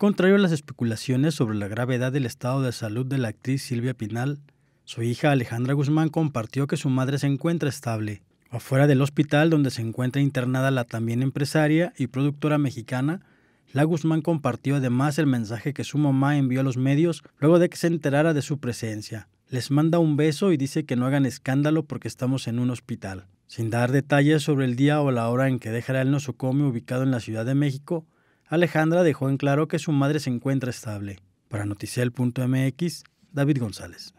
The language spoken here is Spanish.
Contrario a las especulaciones sobre la gravedad del estado de salud de la actriz Silvia Pinal, su hija Alejandra Guzmán compartió que su madre se encuentra estable. Afuera del hospital donde se encuentra internada la también empresaria y productora mexicana, la Guzmán compartió además el mensaje que su mamá envió a los medios luego de que se enterara de su presencia. Les manda un beso y dice que no hagan escándalo porque estamos en un hospital. Sin dar detalles sobre el día o la hora en que dejará el nosocomio ubicado en la Ciudad de México, Alejandra dejó en claro que su madre se encuentra estable. Para Noticiel.mx, David González.